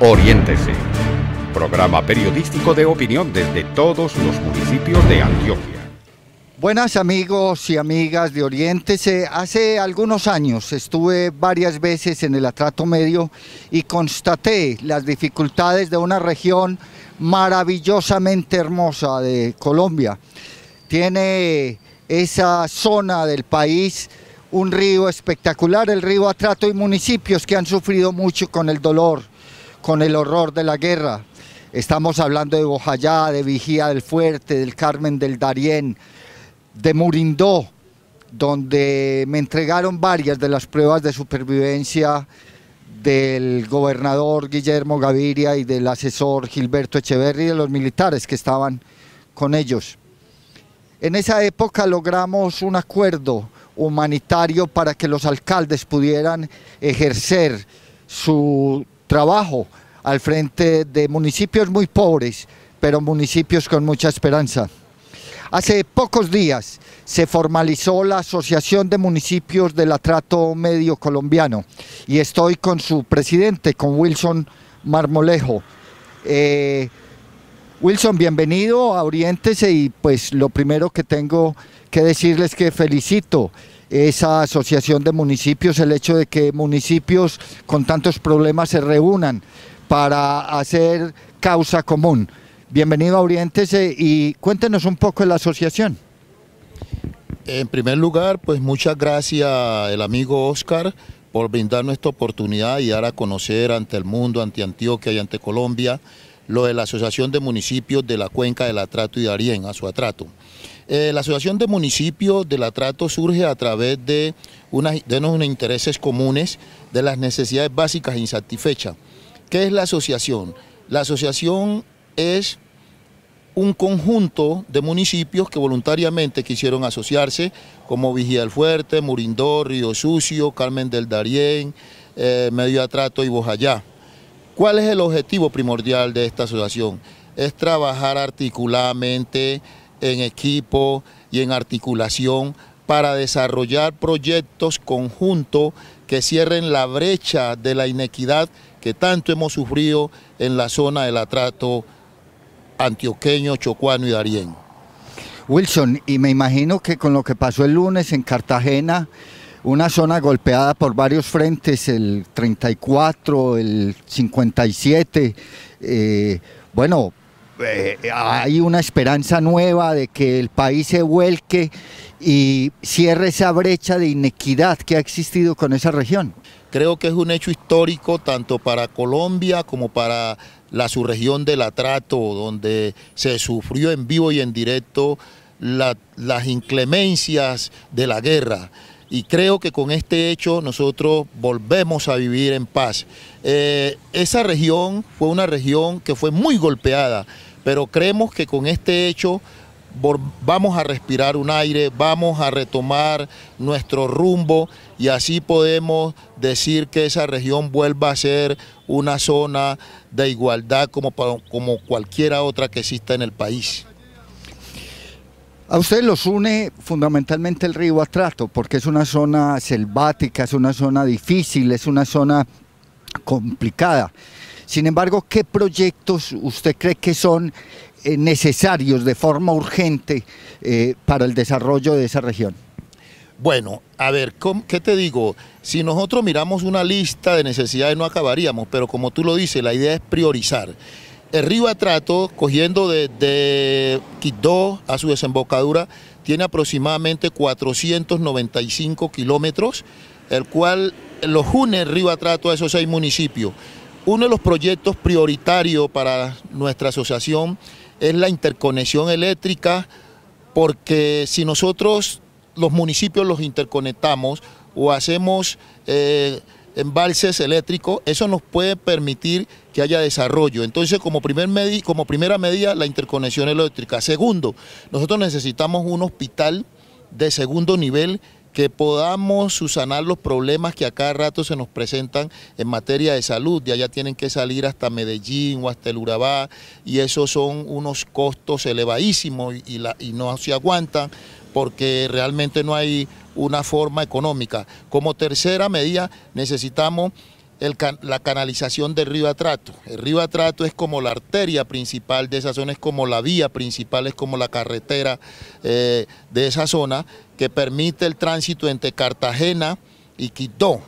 Oriéntese. Programa periodístico de opinión desde todos los municipios de Antioquia. Buenas amigos y amigas de Oriéntese. Hace algunos años estuve varias veces en el atrato medio y constaté las dificultades de una región maravillosamente hermosa de Colombia. Tiene esa zona del país un río espectacular, el río Atrato y municipios que han sufrido mucho con el dolor con el horror de la guerra. Estamos hablando de Bojayá, de Vigía del Fuerte, del Carmen del Darién, de Murindó, donde me entregaron varias de las pruebas de supervivencia del gobernador Guillermo Gaviria y del asesor Gilberto Echeverri y de los militares que estaban con ellos. En esa época logramos un acuerdo humanitario para que los alcaldes pudieran ejercer su trabajo al frente de municipios muy pobres, pero municipios con mucha esperanza. Hace pocos días se formalizó la Asociación de Municipios del Atrato Medio Colombiano y estoy con su presidente, con Wilson Marmolejo. Eh, Wilson, bienvenido a Oriéntese y pues lo primero que tengo que decirles que felicito esa asociación de municipios, el hecho de que municipios con tantos problemas se reúnan para hacer causa común. Bienvenido a Oriéntese y cuéntenos un poco de la asociación. En primer lugar, pues muchas gracias el amigo Oscar por brindarnos esta oportunidad y dar a conocer ante el mundo, ante Antioquia y ante Colombia, lo de la Asociación de Municipios de la Cuenca del Atrato y de Arién, a su atrato. Eh, la Asociación de Municipios del Atrato surge a través de, unos intereses comunes de las necesidades básicas insatisfechas. ¿Qué es la asociación? La asociación es un conjunto de municipios que voluntariamente quisieron asociarse, como Vigía del Fuerte, Murindó, Río Sucio, Carmen del Darién, eh, Medio Atrato y Bojayá. ¿Cuál es el objetivo primordial de esta asociación? Es trabajar articuladamente, en equipo y en articulación para desarrollar proyectos conjuntos que cierren la brecha de la inequidad que tanto hemos sufrido en la zona del atrato antioqueño, chocuano y darién. Wilson, y me imagino que con lo que pasó el lunes en Cartagena, una zona golpeada por varios frentes, el 34, el 57, eh, bueno, eh, ah. hay una esperanza nueva de que el país se vuelque y cierre esa brecha de inequidad que ha existido con esa región. Creo que es un hecho histórico tanto para Colombia como para la subregión del Atrato, donde se sufrió en vivo y en directo las inclemencias de la guerra y creo que con este hecho nosotros volvemos a vivir en paz. Eh, esa región fue una región que fue muy golpeada pero creemos que con este hecho vamos a respirar un aire, vamos a retomar nuestro rumbo y así podemos decir que esa región vuelva a ser una zona de igualdad como, como cualquiera otra que exista en el país. A ustedes los une fundamentalmente el río Atrato, porque es una zona selvática, es una zona difícil, es una zona complicada. Sin embargo, ¿qué proyectos usted cree que son eh, necesarios de forma urgente eh, para el desarrollo de esa región? Bueno, a ver, ¿qué te digo? Si nosotros miramos una lista de necesidades no acabaríamos, pero como tú lo dices, la idea es priorizar. El río Atrato, cogiendo desde Quito a su desembocadura, tiene aproximadamente 495 kilómetros, el cual los une el río Atrato a esos seis municipios. Uno de los proyectos prioritarios para nuestra asociación es la interconexión eléctrica, porque si nosotros los municipios los interconectamos o hacemos eh, embalses eléctricos, eso nos puede permitir que haya desarrollo. Entonces, como, primer como primera medida, la interconexión eléctrica. Segundo, nosotros necesitamos un hospital de segundo nivel que podamos subsanar los problemas que a cada rato se nos presentan en materia de salud. De allá tienen que salir hasta Medellín o hasta el Urabá y esos son unos costos elevadísimos y, y no se aguantan porque realmente no hay una forma económica. Como tercera medida necesitamos la canalización del río Atrato. El río Atrato es como la arteria principal de esa zona, es como la vía principal, es como la carretera eh, de esa zona que permite el tránsito entre Cartagena y Quito.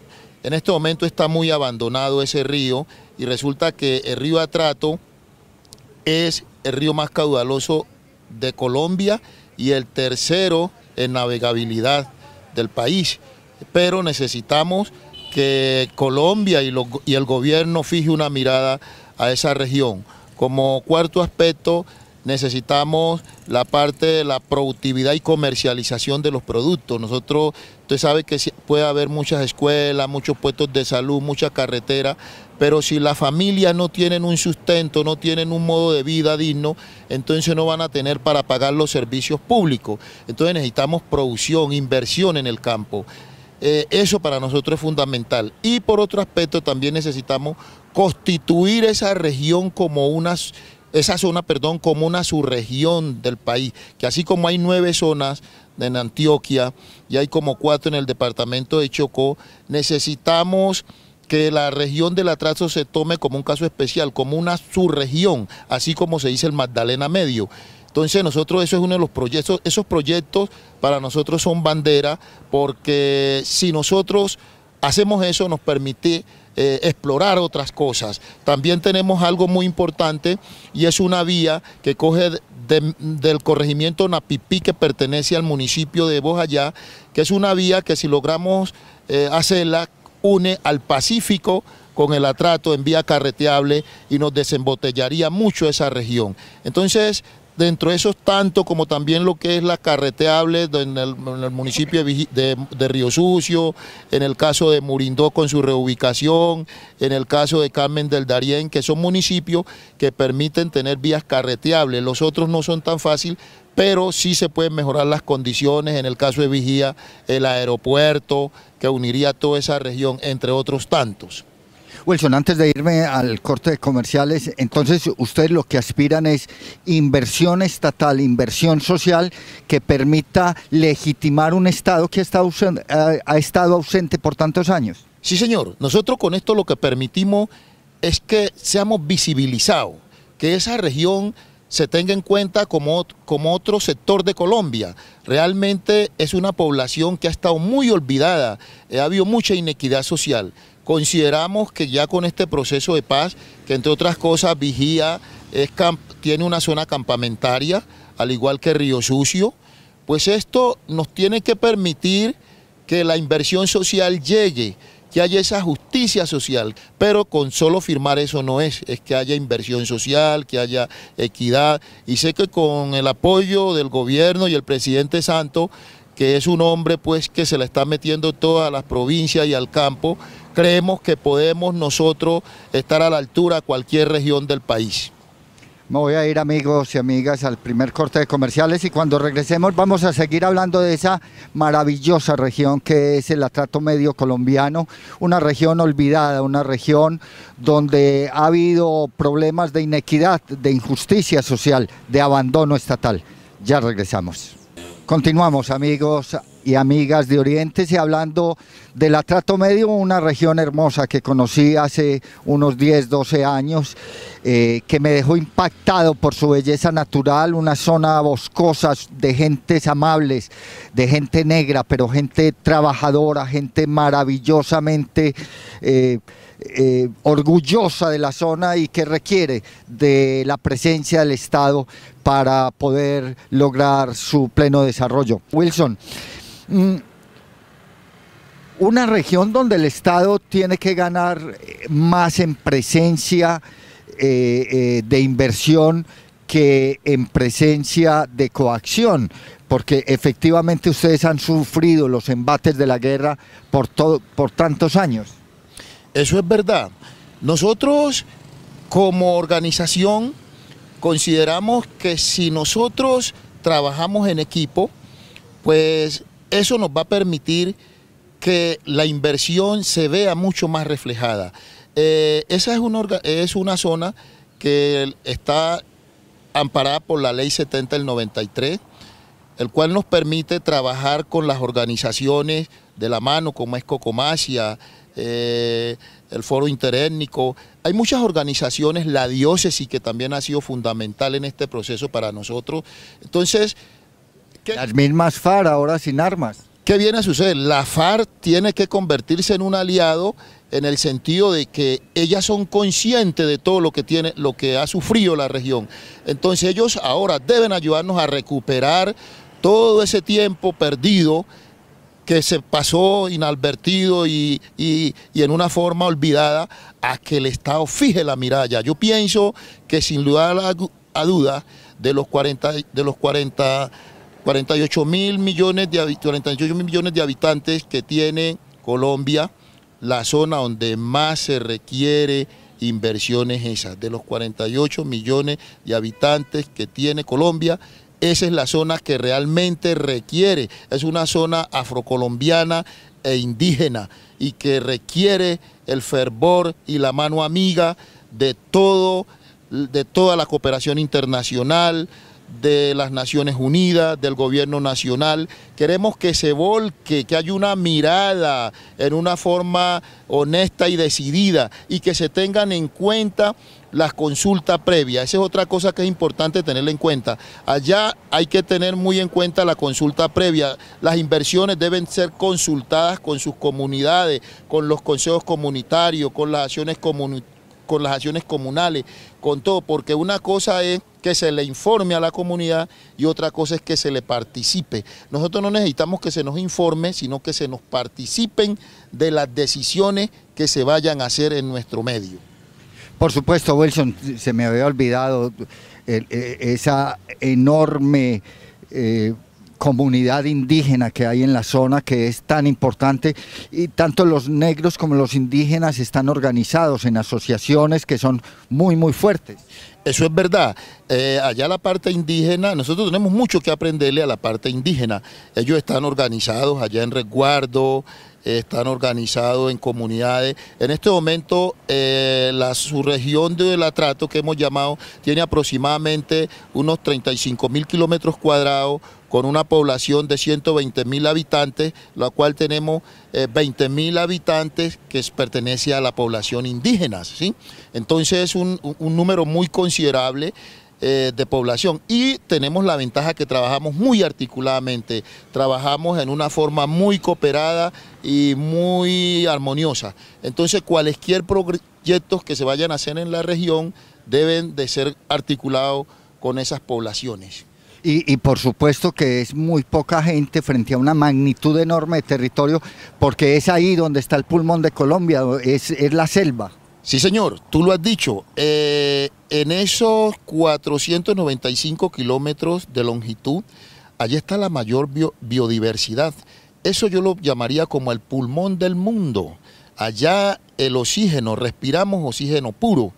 En este momento está muy abandonado ese río y resulta que el río Atrato es el río más caudaloso de Colombia y el tercero en navegabilidad del país. Pero necesitamos que Colombia y, el gobierno fije una mirada a esa región. Como cuarto aspecto, necesitamos la parte de la productividad y comercialización de los productos. Nosotros, usted sabe que puede haber muchas escuelas, muchos puestos de salud, muchas carreteras, pero si las familias no tienen un sustento, no tienen un modo de vida digno, entonces no van a tener para pagar los servicios públicos. Entonces necesitamos producción, inversión en el campo. Eh, eso para nosotros es fundamental. Y por otro aspecto también necesitamos constituir esa región como una, esa zona, perdón, como una subregión del país, que así como hay nueve zonas en Antioquia y hay como cuatro en el departamento de Chocó, necesitamos que la región del atraso se tome como un caso especial, como una subregión, así como se dice el Magdalena Medio. Entonces nosotros eso es uno de los proyectos, esos proyectos para nosotros son bandera porque si nosotros hacemos eso nos permite eh, explorar otras cosas. También tenemos algo muy importante y es una vía que coge del corregimiento Napipí que pertenece al municipio de Bojayá, que es una vía que si logramos eh, hacerla une al Pacífico con el atrato en vía carreteable y nos desembotellaría mucho esa región. Entonces, Dentro de esos tanto como también lo que es la carreteable en el, municipio de, Río Sucio, en el caso de Murindó con su reubicación, en el caso de Carmen del Darién, que son municipios que permiten tener vías carreteables. Los otros no son tan fáciles, pero sí se pueden mejorar las condiciones, en el caso de Vigía, el aeropuerto que uniría toda esa región, entre otros tantos. Wilson, antes de irme al corte de comerciales, entonces ustedes lo que aspiran es inversión estatal, inversión social que permita legitimar un Estado que ha estado ausente, por tantos años. Sí, señor. Nosotros con esto lo que permitimos es que seamos visibilizados, que esa región se tenga en cuenta como, como otro sector de Colombia. Realmente es una población que ha estado muy olvidada, eh, ha habido mucha inequidad social. Consideramos que ya con este proceso de paz, que entre otras cosas Vigía tiene una zona campamentaria, al igual que Río Sucio, pues esto nos tiene que permitir que la inversión social llegue, que haya esa justicia social, pero con solo firmar eso no es, es que haya inversión social, que haya equidad, y sé que con el apoyo del gobierno y el presidente Santos, que es un hombre pues que se le está metiendo todas las provincias y al campo, creemos que podemos nosotros estar a la altura de cualquier región del país. Me voy a ir amigos y amigas al primer corte de comerciales y cuando regresemos vamos a seguir hablando de esa maravillosa región que es el atrato medio colombiano, una región olvidada, una región donde ha habido problemas de inequidad, de injusticia social, de abandono estatal. Ya regresamos. Continuamos amigos, y amigas de oriente y hablando del Atrato Medio, una región hermosa que conocí hace unos 10, 12 años, eh, que me dejó impactado por su belleza natural, una zona boscosa de gentes amables, de gente negra, pero gente trabajadora, gente maravillosamente... Eh, eh, orgullosa de la zona y que requiere de la presencia del Estado para poder lograr su pleno desarrollo. Wilson, Mm, una región donde el Estado tiene que ganar eh, más en presencia eh, eh, de inversión que en presencia de coacción, porque efectivamente ustedes han sufrido los embates de la guerra por, por tantos años. Eso es verdad. Nosotros como organización consideramos que si nosotros trabajamos en equipo, pues eso nos va a permitir que la inversión se vea mucho más reflejada. Eh, esa es una, es una zona que está amparada por la ley 70 del 93, el cual nos permite trabajar con las organizaciones de la mano, como es Cocomasia, eh, el Foro Interétnico. Hay muchas organizaciones, la diócesis, que también ha sido fundamental en este proceso para nosotros. Entonces, las mismas FARC ahora sin armas. ¿Qué viene a suceder? La FARC tiene que convertirse en un aliado en el sentido de que ellas son conscientes de todo lo que tiene, lo que ha sufrido la región. Entonces ellos ahora deben ayudarnos a recuperar todo ese tiempo perdido que se pasó inadvertido y, en una forma olvidada a que el Estado fije la mirada. Yo pienso que sin lugar a, duda de los 40, de los 40 48 mil millones de, millones de habitantes que tiene Colombia, la zona donde más se requiere inversiones esas. De los 48 millones de habitantes que tiene Colombia, esa es la zona que realmente requiere. Es una zona afrocolombiana e indígena y que requiere el fervor y la mano amiga de todo de toda la cooperación internacional, de las Naciones Unidas, del gobierno nacional. Queremos que se volque, que haya una mirada en una forma honesta y decidida y que se tengan en cuenta las consultas previas. Esa es otra cosa que es importante tener en cuenta. Allá hay que tener muy en cuenta la consulta previa. Las inversiones deben ser consultadas con sus comunidades, con los consejos comunitarios, con las acciones, con las acciones comunales, con todo, porque una cosa es que se le informe a la comunidad y otra cosa es que se le participe. Nosotros no necesitamos que se nos informe, sino que se nos participen de las decisiones que se vayan a hacer en nuestro medio. Por supuesto, Wilson, se me había olvidado eh, eh, esa enorme... Eh, comunidad indígena que hay en la zona que es tan importante y tanto los negros como los indígenas están organizados en asociaciones que son muy muy fuertes. Eso es verdad. Eh, allá la parte indígena, nosotros tenemos mucho que aprenderle a la parte indígena. Ellos están organizados allá en resguardo, están organizados en comunidades. En este momento, eh, la subregión de atrato que hemos llamado, tiene aproximadamente unos 35 mil kilómetros cuadrados con una población de 120 mil habitantes, la cual tenemos 20 eh, mil habitantes que pertenece a la población indígena. ¿sí? Entonces es un número muy considerable eh, de población. Y tenemos la ventaja que trabajamos muy articuladamente, trabajamos en una forma muy cooperada y muy armoniosa. Entonces, cualesquier proyectos que se vayan a hacer en la región deben de ser articulados con esas poblaciones. Y, por supuesto que es muy poca gente frente a una magnitud enorme de territorio, porque es ahí donde está el pulmón de Colombia, es la selva. Sí, señor, tú lo has dicho. Eh, en esos 495 kilómetros de longitud, allí está la mayor biodiversidad. Eso yo lo llamaría como el pulmón del mundo. Allá el oxígeno, respiramos oxígeno puro.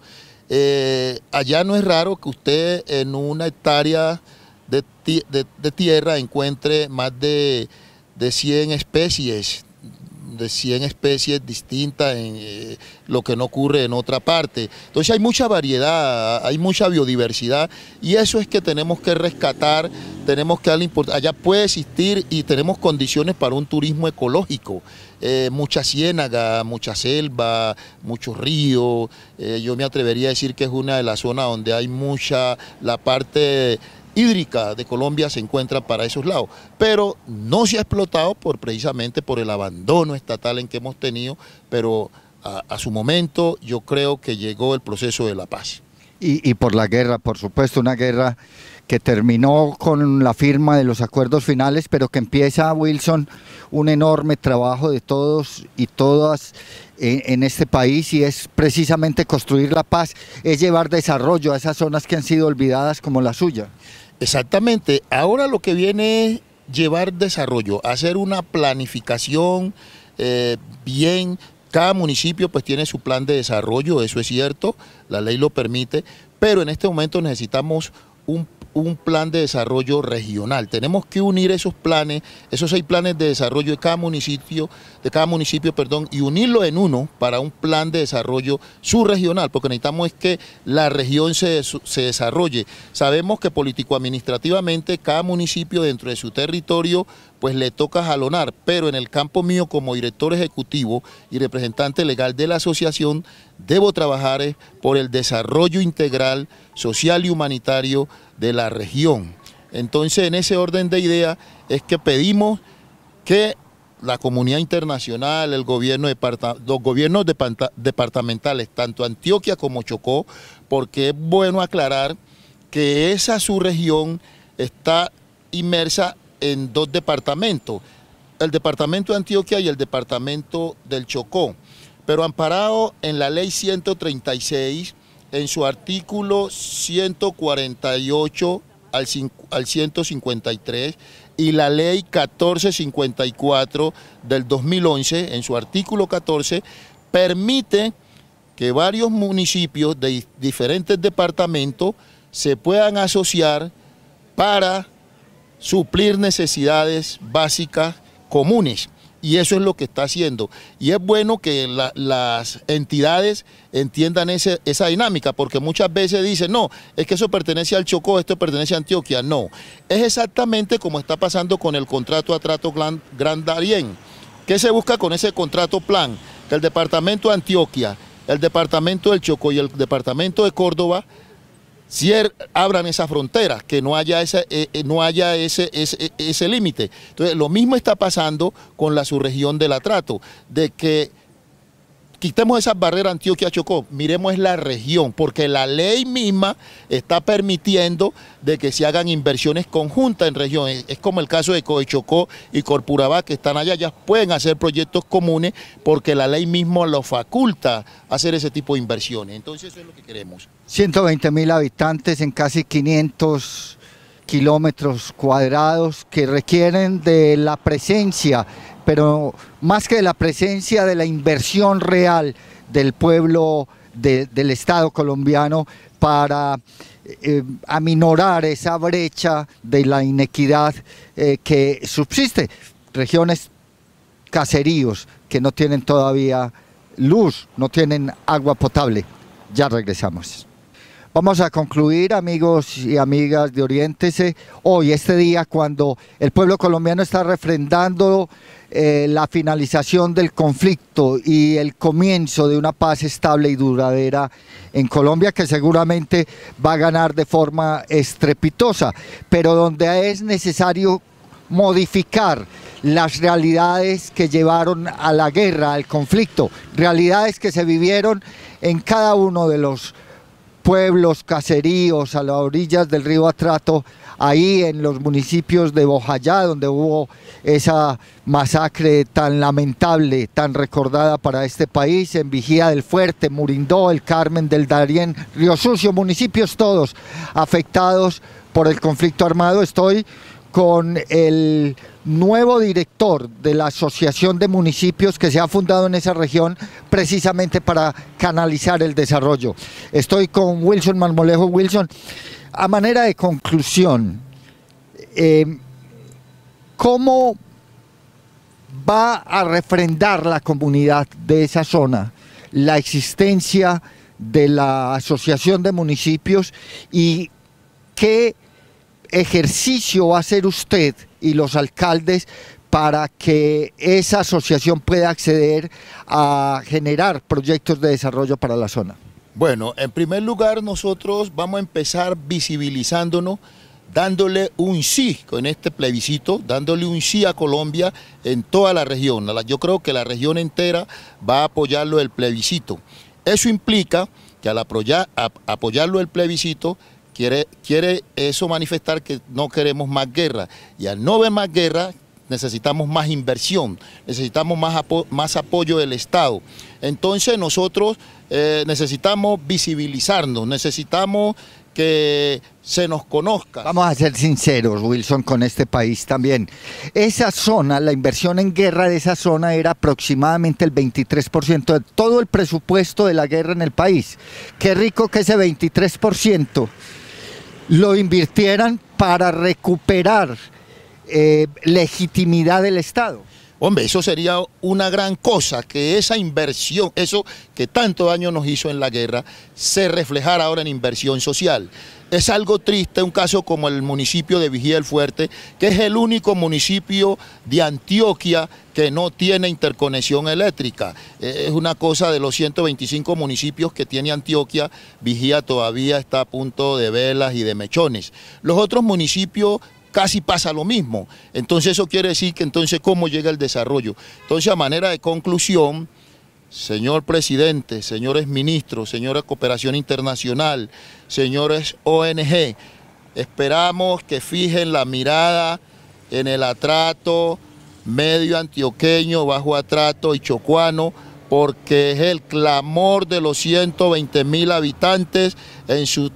Eh, allá no es raro que usted en una hectárea de, tierra encuentre más de, de 100 especies de 100 especies distintas, en, eh, lo que no ocurre en otra parte. Entonces hay mucha variedad, hay mucha biodiversidad y eso es que tenemos que rescatar, tenemos que darle importancia. Allá puede existir y tenemos condiciones para un turismo ecológico. Eh, mucha ciénaga, mucha selva, muchos ríos. Eh, yo me atrevería a decir que es una de las zonas donde hay mucha la parte hídrica de Colombia se encuentra para esos lados, pero no se ha explotado por precisamente por el abandono estatal en que hemos tenido, pero a, su momento yo creo que llegó el proceso de la paz. Y, por la guerra, por supuesto, una guerra que terminó con la firma de los acuerdos finales, pero que empieza, Wilson, un enorme trabajo de todos y todas en este país y es precisamente construir la paz, es llevar desarrollo a esas zonas que han sido olvidadas como la suya. Exactamente. Ahora lo que viene es llevar desarrollo, hacer una planificación eh, bien. Cada municipio pues tiene su plan de desarrollo, eso es cierto, la ley lo permite, pero en este momento necesitamos un un plan de desarrollo regional. Tenemos que unir esos planes, esos seis planes de desarrollo de cada municipio, de cada municipio, perdón, y unirlo en uno para un plan de desarrollo subregional, porque necesitamos que la región se, se desarrolle. Sabemos que político-administrativamente cada municipio dentro de su territorio pues le toca jalonar, pero en el campo mío como director ejecutivo y representante legal de la asociación, debo trabajar eh, por el desarrollo integral, social y humanitario de la región. Entonces, en ese orden de idea... es que pedimos que la comunidad internacional, el gobierno los gobiernos departamentales, tanto Antioquia como Chocó, porque es bueno aclarar que esa su región está inmersa en dos departamentos, el departamento de Antioquia y el departamento del Chocó, pero amparado en la ley 136 en su artículo 148 al, 153 y la ley 1454 del 2011, en su artículo 14, permite que varios municipios de diferentes departamentos se puedan asociar para suplir necesidades básicas comunes y eso es lo que está haciendo. Y es bueno que las entidades entiendan esa dinámica, porque muchas veces dicen, no, es que eso pertenece al Chocó, esto pertenece a Antioquia. No, es exactamente como está pasando con el contrato a trato Gran, Gran Darien. ¿Qué se busca con ese contrato plan? Que el departamento de Antioquia, el departamento del Chocó y el departamento de Córdoba si er, abran esa frontera, que no haya, esa, eh, eh, no haya ese, ese, ese límite. Entonces, lo mismo está pasando con la subregión del atrato, de que Quitemos esas barreras Antioquia-Chocó, miremos la región, porque la ley misma está permitiendo de que se hagan inversiones conjuntas en regiones. Es como el caso de Coechocó y Corpurabá, que están allá, ya pueden hacer proyectos comunes porque la ley misma los faculta hacer ese tipo de inversiones. Entonces eso es lo que queremos. 120 mil habitantes en casi 500 kilómetros cuadrados que requieren de la presencia, pero más que de la presencia de la inversión real del pueblo, del Estado colombiano para eh, aminorar esa brecha de la inequidad eh, que subsiste. Regiones caseríos que no tienen todavía luz, no tienen agua potable. Ya regresamos. Vamos a concluir, amigos y amigas de Oriéntese, hoy, este día, cuando el pueblo colombiano está refrendando eh, la finalización del conflicto y el comienzo de una paz estable y duradera en Colombia, que seguramente va a ganar de forma estrepitosa, pero donde es necesario modificar las realidades que llevaron a la guerra, al conflicto, realidades que se vivieron en cada uno de los pueblos, caseríos a las orillas del río Atrato, ahí en los municipios de Bojayá, donde hubo esa masacre tan lamentable, tan recordada para este país, en Vigía del Fuerte, Murindó, el Carmen del Darién, Río Sucio, municipios todos afectados por el conflicto armado. Estoy con el nuevo director de la Asociación de Municipios que se ha fundado en esa región precisamente para canalizar el desarrollo. Estoy con Wilson Marmolejo. Wilson, a manera de conclusión, eh, ¿cómo va a refrendar la comunidad de esa zona la existencia de la Asociación de Municipios y qué ejercicio va a hacer usted y los alcaldes para que esa asociación pueda acceder a generar proyectos de desarrollo para la zona? Bueno, en primer lugar nosotros vamos a empezar visibilizándonos, dándole un sí con este plebiscito, dándole un sí a Colombia en toda la región. Yo creo que la región entera va a apoyarlo el plebiscito. Eso implica que al apoyarlo el plebiscito Quiere, quiere eso manifestar que no queremos más guerra. Y al no ver más guerra, necesitamos más inversión, necesitamos más, más apoyo del Estado. Entonces nosotros eh, necesitamos visibilizarnos, necesitamos que se nos conozca. Vamos a ser sinceros, Wilson, con este país también. Esa zona, la inversión en guerra de esa zona era aproximadamente el 23% de todo el presupuesto de la guerra en el país. Qué rico que ese 23% lo invirtieran para recuperar eh, legitimidad del Estado. Hombre, eso sería una gran cosa, que esa inversión, eso que tanto daño nos hizo en la guerra, se reflejara ahora en inversión social. Es algo triste un caso como el municipio de Vigía del Fuerte, que es el único municipio de Antioquia que no tiene interconexión eléctrica. Eh, es una cosa de los 125 municipios que tiene Antioquia, Vigía todavía está a punto de velas y de mechones. Los otros municipios casi pasa lo mismo. Entonces eso quiere decir que entonces cómo llega el desarrollo. Entonces a manera de conclusión señor presidente, señores ministros, señores Cooperación Internacional, señores ONG, esperamos que fijen la mirada en el atrato medio antioqueño, bajo atrato y chocuano, porque es el clamor de los 120 mil habitantes en sus,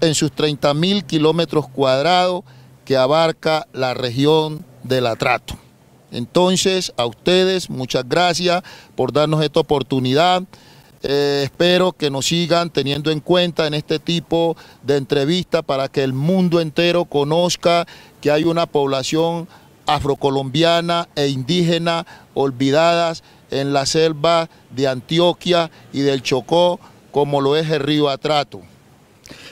en sus 30 mil kilómetros cuadrados que abarca la región del atrato. Entonces, a ustedes, muchas gracias por darnos esta oportunidad. Eh, espero que nos sigan teniendo en cuenta en este tipo de entrevista para que el mundo entero conozca que hay una población afrocolombiana e indígena olvidadas en la selva de Antioquia y del Chocó, como lo es el río Atrato.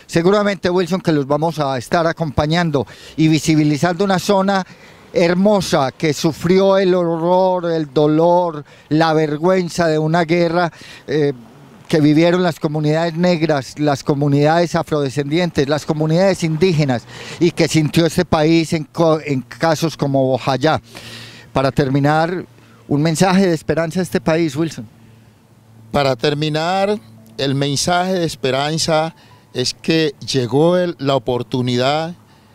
Seguramente, Wilson, que los vamos a estar acompañando y visibilizando una zona hermosa que sufrió el horror, el dolor, la vergüenza de una guerra. Eh, que vivieron las comunidades negras, las comunidades afrodescendientes, las comunidades indígenas y que sintió este país en, casos como Bojayá. Para terminar, un mensaje de esperanza a este país, Wilson. Para terminar, el mensaje de esperanza es que llegó la oportunidad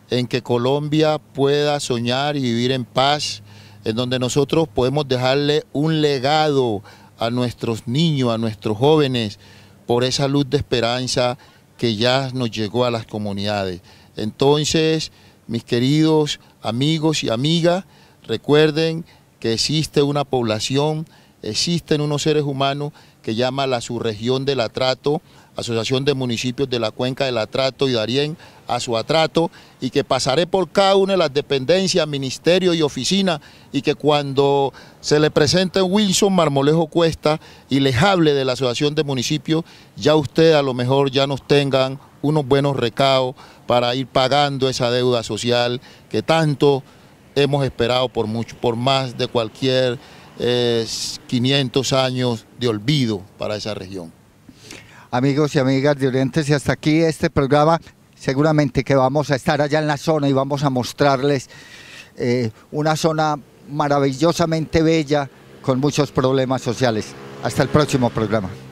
en que Colombia pueda soñar y vivir en paz, en donde nosotros podemos dejarle un legado a nuestros niños, a nuestros jóvenes, por esa luz de esperanza que ya nos llegó a las comunidades. Entonces, mis queridos amigos y amigas, recuerden que existe una población, existen unos seres humanos que llama la subregión del atrato, Asociación de Municipios de la Cuenca del Atrato y Darién, a su atrato, y que pasaré por cada una de las dependencias, ministerio y oficina y que cuando se le presente Wilson Marmolejo Cuesta y les hable de la Asociación de Municipios, ya usted a lo mejor ya nos tengan unos buenos recados para ir pagando esa deuda social que tanto hemos esperado por, por más de cualquier 500 eh, años de olvido para esa región amigos y amigas de Oriente, y hasta aquí este programa. Seguramente que vamos a estar allá en la zona y vamos a mostrarles eh, una zona maravillosamente bella con muchos problemas sociales. Hasta el próximo programa.